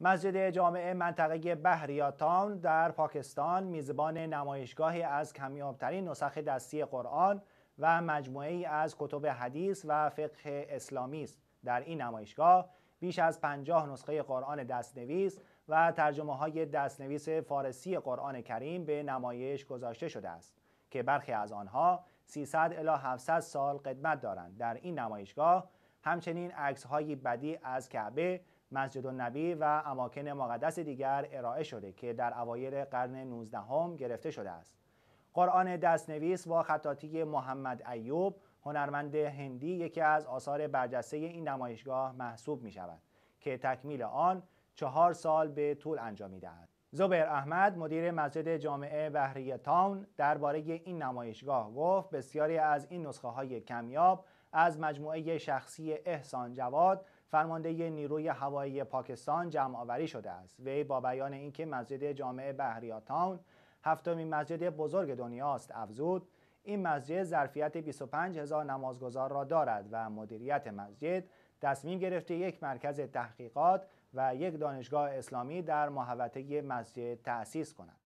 مسجد جامعه منطقه بهریاتان در پاکستان میزبان نمایشگاهی از کمیابترین نسخ دستی قرآن و مجموعه ای از کتب حدیث و فقه اسلامی است در این نمایشگاه بیش از پنجاه نسخه قرآن دستنویس و ترجمه های دستنویس فارسی قرآن کریم به نمایش گذاشته شده است که برخی از آنها 300 الی 700 سال قدمت دارند در این نمایشگاه همچنین عکس بدی از کعبه مسجد النبی و اماکن مقدس دیگر ارائه شده که در اوایل قرن 19 هم گرفته شده است قرآن دستنویس با خطاطی محمد ایوب هنرمند هندی یکی از آثار برجسته این نمایشگاه محسوب می شود که تکمیل آن چهار سال به طول انجام می دهد. زبر احمد مدیر مسجد جامعه بهریه تاون درباره این نمایشگاه گفت بسیاری از این نسخه های کمیاب از مجموعه شخصی احسان جواد فرمانده نیروی هوایی پاکستان جمع آوری شده است وی با بیان اینکه مسجد جامعه بحریاتان هفتمین مسجد بزرگ دنیاست افزود این مسجد ظرفیت 25 هزار نمازگزار را دارد و مدیریت مسجد تصمیم گرفته یک مرکز تحقیقات و یک دانشگاه اسلامی در محوطه مسجد تأسیس کند